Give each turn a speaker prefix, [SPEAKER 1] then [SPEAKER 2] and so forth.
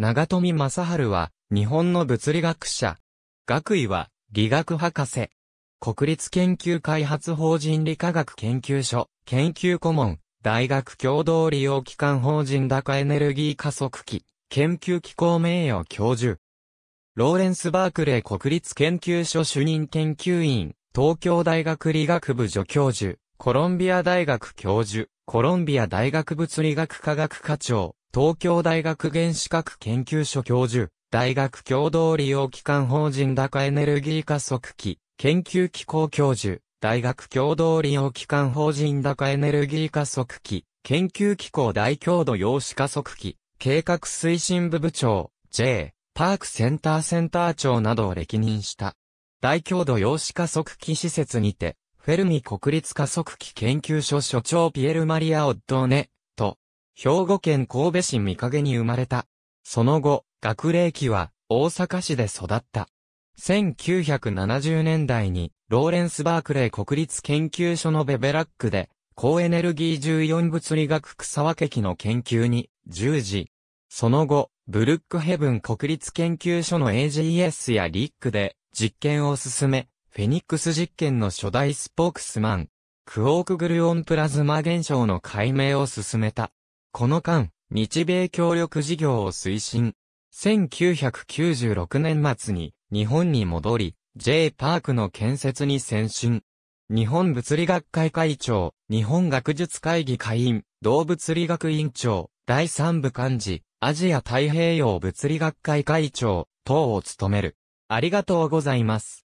[SPEAKER 1] 長富正春は、日本の
[SPEAKER 2] 物理学者。学位は、理学博士。国立研究開発法人理科学研究所、研究顧問、大学共同利用機関法人高エネルギー加速器、研究機構名誉教授。ローレンス・バークレー国立研究所主任研究員、東京大学理学部助教授、コロンビア大学教授、コロンビア大学物理学科学課長、東京大学原子核研究所教授、大学共同利用機関法人高エネルギー加速器、研究機構教授、大学共同利用機関法人高エネルギー加速器、研究機構大強度陽子加速器、計画推進部部長、J、パークセンターセンター長などを歴任した。大強度陽子加速器施設にて、フェルミ国立加速器研究所所長ピエル・マリア・オッドーネ、兵庫県神戸市三影に生まれた。その後、学齢期は大阪市で育った。1970年代に、ローレンス・バークレー国立研究所のベベラックで、高エネルギー重4物理学草分け機の研究に従事。その後、ブルックヘブン国立研究所の AGS やリックで実験を進め、フェニックス実験の初代スポークスマン、クオークグルオンプラズマ現象の解明を進めた。この間、日米協力事業を推進。1996年末に日本に戻り、J パークの建設に先進。日本物理学会会長、日本学術会議会員、動物理学委員長、第3部幹事、アジア太平洋物理学会会長、等を
[SPEAKER 1] 務める。ありがとうございます。